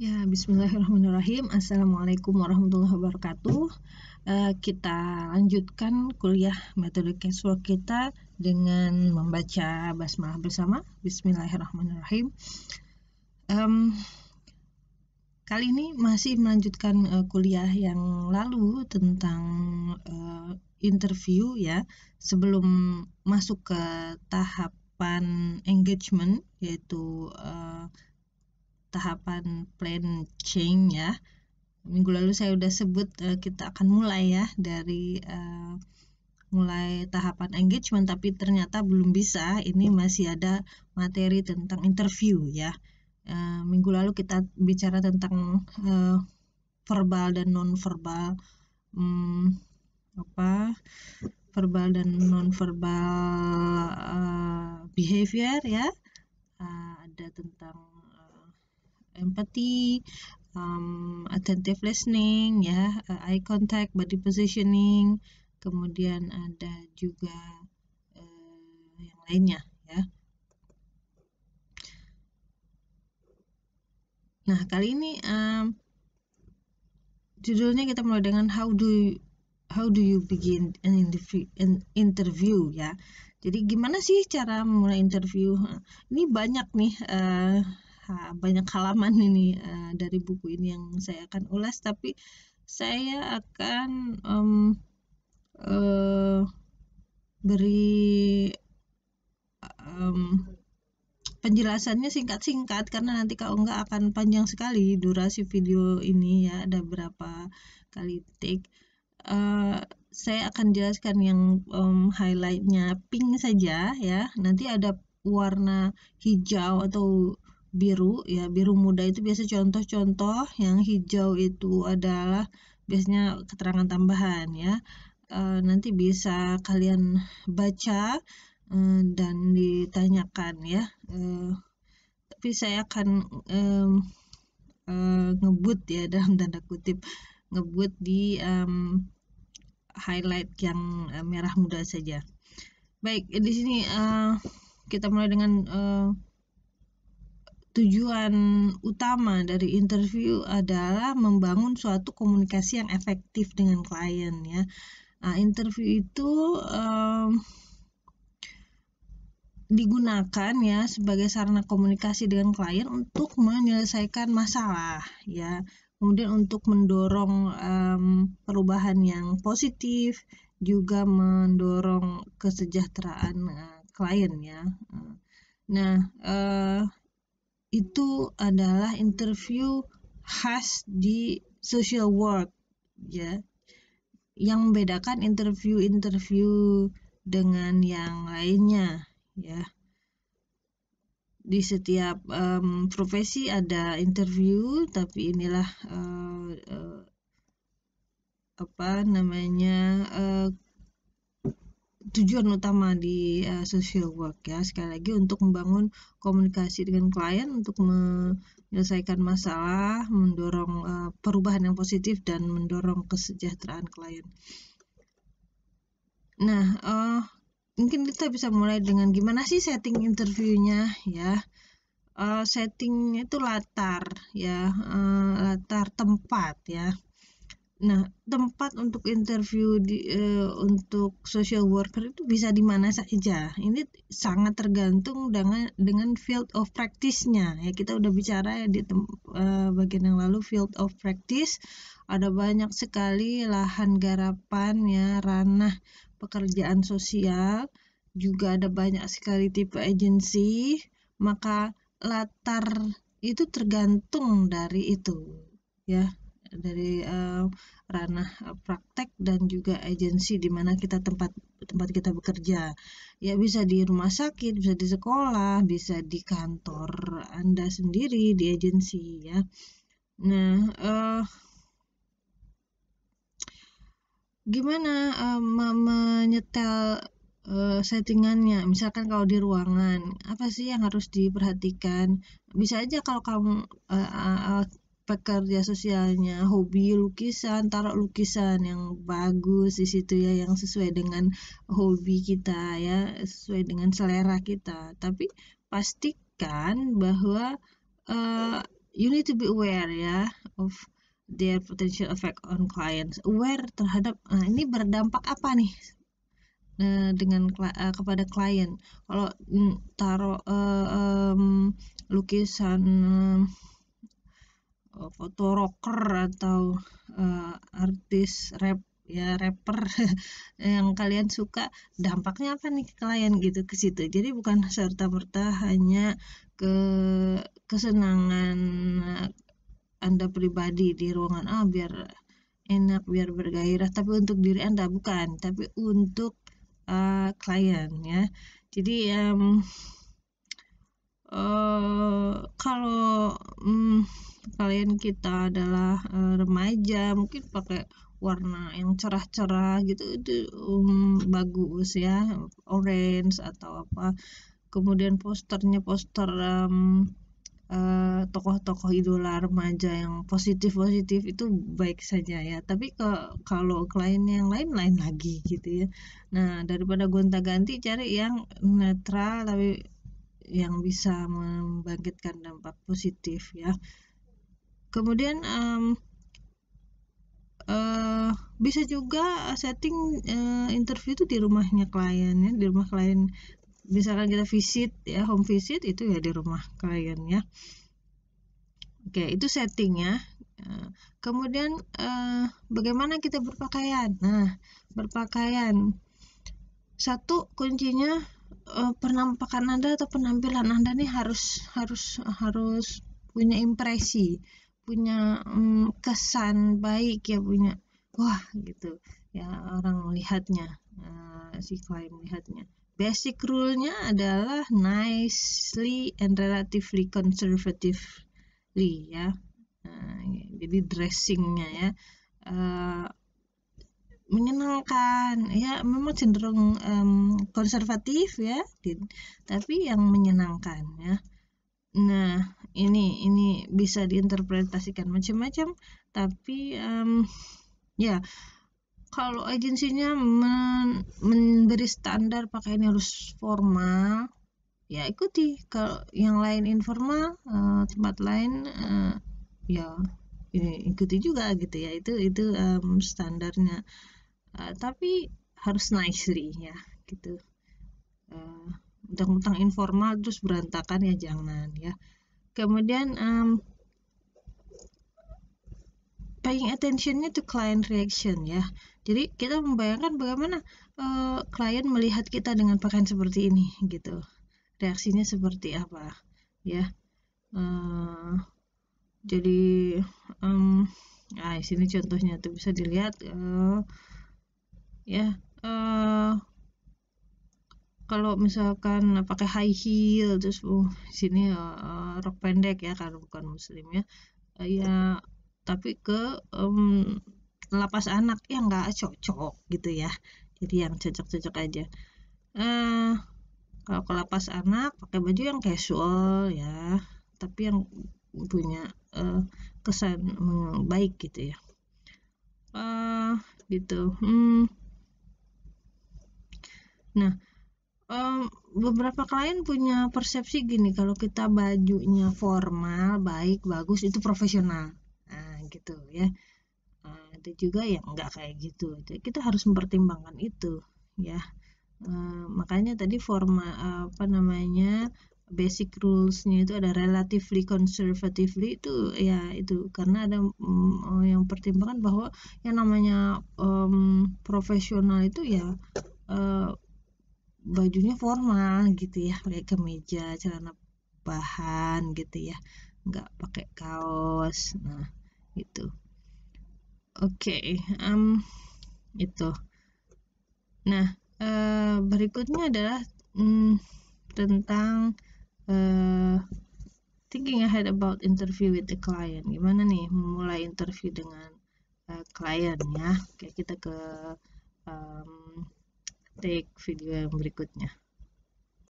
Ya, bismillahirrahmanirrahim. Assalamualaikum warahmatullahi wabarakatuh. Eh, kita lanjutkan kuliah metode casework kita dengan membaca basmalah bersama. Bismillahirrahmanirrahim. Um, kali ini masih melanjutkan uh, kuliah yang lalu tentang uh, interview ya. Sebelum masuk ke tahapan engagement yaitu uh, tahapan plan change ya. Minggu lalu saya sudah sebut uh, kita akan mulai ya dari uh, mulai tahapan engagement tapi ternyata belum bisa. Ini masih ada materi tentang interview ya. Uh, minggu lalu kita bicara tentang uh, verbal dan non verbal um, hmm, apa verbal dan non verbal uh, behavior ya. Uh, ada tentang empathy, um, attentive listening, ya, uh, eye contact, body positioning, kemudian ada juga uh, yang lainnya, ya. Nah, kali ini um, judulnya kita mulai dengan how do you, how do you begin an interview, ya. Jadi gimana sih cara mulai interview? Ini banyak nih uh, banyak halaman ini uh, dari buku ini yang saya akan ulas tapi saya akan um, uh, beri um, penjelasannya singkat-singkat karena nanti kalau enggak akan panjang sekali durasi video ini ya ada berapa kali take uh, saya akan jelaskan yang um, highlightnya pink saja ya nanti ada warna hijau atau biru ya biru muda itu biasa contoh-contoh yang hijau itu adalah biasanya keterangan tambahan ya e, nanti bisa kalian baca e, dan ditanyakan ya e, tapi saya akan e, e, ngebut ya dalam tanda kutip ngebut di um, highlight yang merah muda saja baik di sini uh, kita mulai dengan uh, tujuan utama dari interview adalah membangun suatu komunikasi yang efektif dengan klien ya. Nah, interview itu um, digunakan ya sebagai sarana komunikasi dengan klien untuk menyelesaikan masalah ya. Kemudian untuk mendorong um, perubahan yang positif juga mendorong kesejahteraan uh, klien ya. Nah, uh, itu adalah interview khas di social work ya yang membedakan interview-interview dengan yang lainnya ya di setiap um, profesi ada interview tapi inilah uh, uh, apa namanya uh, tujuan utama di uh, social work ya sekali lagi untuk membangun komunikasi dengan klien untuk menyelesaikan masalah mendorong uh, perubahan yang positif dan mendorong kesejahteraan klien nah uh, mungkin kita bisa mulai dengan gimana sih setting interviewnya ya uh, setting itu latar ya uh, latar tempat ya Nah, tempat untuk interview di uh, untuk social worker itu bisa di mana saja. Ini sangat tergantung dengan dengan field of practice-nya. Ya, kita udah bicara ya di uh, bagian yang lalu field of practice ada banyak sekali lahan garapan ya, ranah pekerjaan sosial, juga ada banyak sekali tipe agensi, maka latar itu tergantung dari itu, ya dari uh, ranah eh, praktek dan juga agensi di mana kita tempat tempat kita bekerja. Ya bisa di rumah sakit, bisa di sekolah, bisa di kantor Anda sendiri di agensi ya. Nah, uh, gimana uh, menyetel uh, settingannya misalkan kalau di ruangan apa sih yang harus diperhatikan bisa aja kalau kamu uh, uh, pekerja sosialnya hobi lukisan taruh lukisan yang bagus di situ ya yang sesuai dengan hobi kita ya sesuai dengan selera kita tapi pastikan bahwa uh, you need to be aware ya of their potential effect on clients aware terhadap nah ini berdampak apa nih uh, dengan uh, kepada klien kalau mm, taruh uh, um, lukisan foto rocker atau uh, artis rap ya rapper yang kalian suka dampaknya apa nih ke klien gitu ke situ jadi bukan serta merta hanya ke kesenangan anda pribadi di ruangan ah biar enak biar bergairah tapi untuk diri anda bukan tapi untuk uh, ya jadi um, uh, kalau um, kalian kita adalah uh, remaja mungkin pakai warna yang cerah-cerah gitu itu um, bagus ya orange atau apa kemudian posternya poster um, tokoh-tokoh idola remaja yang positif positif itu baik saja ya tapi ke kalau klien yang lain lain lagi gitu ya nah daripada gonta-ganti cari yang netral tapi yang bisa membangkitkan dampak positif ya kemudian um, uh, bisa juga setting uh, interview itu di rumahnya klien ya di rumah klien misalkan kita visit ya home visit itu ya di rumah klien ya oke itu settingnya eh, kemudian uh, bagaimana kita berpakaian nah berpakaian satu kuncinya penampakan anda atau penampilan anda nih harus harus harus punya impresi punya um, kesan baik ya punya wah gitu ya orang melihatnya uh, si klien melihatnya basic rule-nya adalah nicely and relatively conservatively ya uh, jadi dressingnya ya uh, menyenangkan ya memang cenderung um, konservatif ya tapi yang menyenangkan ya Nah, ini ini bisa diinterpretasikan macam-macam, tapi um, ya kalau agensinya men memberi standar ini harus formal, ya ikuti. Kalau yang lain informal, uh, tempat lain uh, ya ikuti juga gitu ya. Itu itu um, standarnya. Uh, tapi harus nicely ya gitu. Uh, utang-utang informal terus berantakan ya jangan ya kemudian um, paying attentionnya to client reaction ya jadi kita membayangkan bagaimana uh, klien melihat kita dengan pakaian seperti ini gitu reaksinya seperti apa ya uh, jadi um, nah sini contohnya tuh bisa dilihat uh, ya uh, kalau misalkan pakai high heel terus uh sini uh, rok pendek ya karena bukan muslim ya uh, ya tapi ke um, lapas anak ya nggak cocok gitu ya jadi yang cocok-cocok aja uh, kalau ke lapas anak pakai baju yang casual ya tapi yang punya uh, kesan baik gitu ya uh, gitu hmm. nah um, beberapa klien punya persepsi gini kalau kita bajunya formal baik bagus itu profesional nah gitu ya nah, itu juga yang enggak kayak gitu jadi kita harus mempertimbangkan itu ya uh, makanya tadi forma apa namanya basic rulesnya itu ada relatively conservatively itu ya itu karena ada um, yang pertimbangan bahwa yang namanya um, profesional itu ya uh, bajunya formal gitu ya pakai kemeja celana bahan gitu ya nggak pakai kaos nah itu oke okay, um, itu nah uh, berikutnya adalah um, tentang uh, thinking ahead about interview with the client gimana nih mulai interview dengan uh, klien ya kayak kita ke um, Take video yang berikutnya